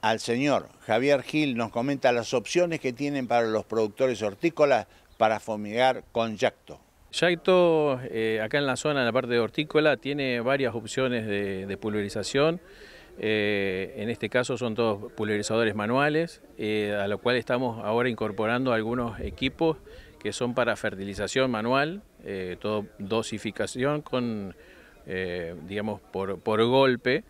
al señor Javier Gil nos comenta las opciones que tienen para los productores hortícolas para fumigar con yacto. Yacto, eh, acá en la zona, en la parte de hortícola, tiene varias opciones de, pulverización. Eh, en este caso son todos pulverizadores manuales, eh, a lo cual estamos ahora incorporando algunos equipos que son para fertilización manual, todo dosificación con, digamos, por golpe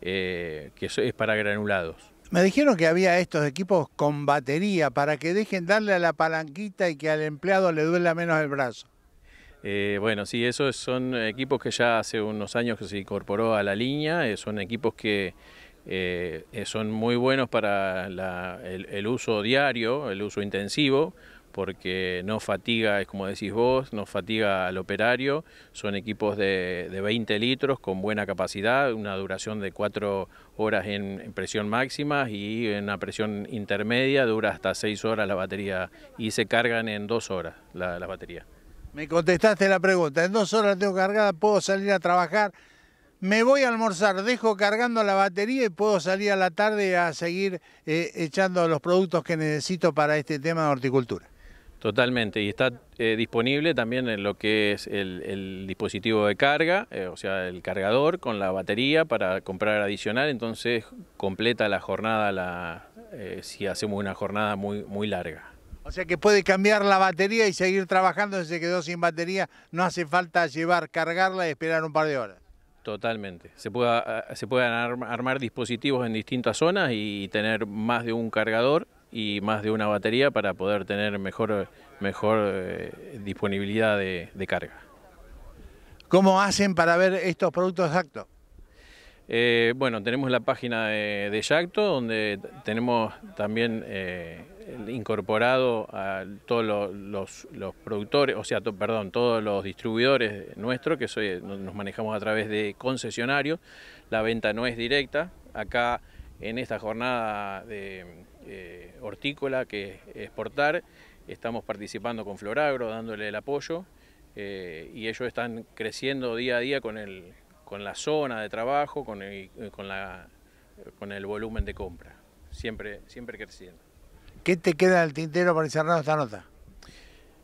eh, que es para granulados. Me dijeron que había estos equipos con batería para que dejen darle a la palanquita y que al empleado le duela menos el brazo. Eh, bueno, sí, esos son equipos que ya hace unos años que se incorporó a la línea, eh, son equipos que eh, son muy buenos para el uso diario, el uso intensivo, porque no fatiga, es como decís vos, no fatiga al operario. Son equipos de, 20 litros con buena capacidad, una duración de 4 horas en, presión máxima y en una presión intermedia dura hasta 6 horas la batería y se cargan en 2 horas las la baterías. Me contestaste la pregunta, en 2 horas la tengo cargada, puedo salir a trabajar, me voy a almorzar, dejo cargando la batería y puedo salir a la tarde a seguir eh, echando los productos que necesito para este tema de horticultura. Totalmente, y está eh, disponible también en lo que es el, dispositivo de carga, eh, o sea, el cargador con la batería para comprar adicional, entonces completa la jornada la, eh, si hacemos una jornada muy, muy larga. O sea que puede cambiar la batería y seguir trabajando si se quedó sin batería, no hace falta llevar, cargarla y esperar un par de horas. Totalmente. Se, pueda, ah, se pueden armar dispositivos en distintas zonas y tener más de un cargador y más de una batería para poder tener mejor, mejor eh, disponibilidad de, carga. ¿Cómo hacen para ver estos productos de Eh, bueno, tenemos la página de, de Yacto donde tenemos también eh, incorporado a todos los, productores, o sea, perdón, todos los distribuidores nuestros, que soy, nos manejamos a través de concesionarios. La venta no es directa. Acá en esta jornada de eh, hortícola que exportar. Estamos participando con Floragro, dándole el apoyo, eh, y ellos están creciendo día a día con, el, con la zona de trabajo, con el, con, la, con el volumen de compra, siempre, siempre creciendo. ¿Qué te queda al tintero para encerrar esta nota?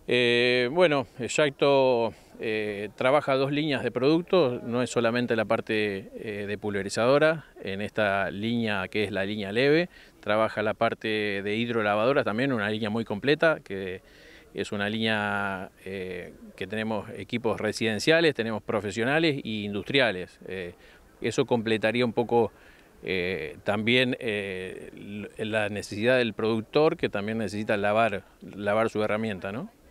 Eh, bueno, Exacto eh, trabaja dos líneas de productos, no es solamente la parte eh, de pulverizadora, en esta línea que es la línea leve, trabaja la parte de hidrolavadora también, una línea muy completa, que es una línea que tenemos equipos residenciales, tenemos profesionales e industriales. eso completaría un poco también la necesidad del productor que también necesita lavar, lavar su herramienta, ¿no?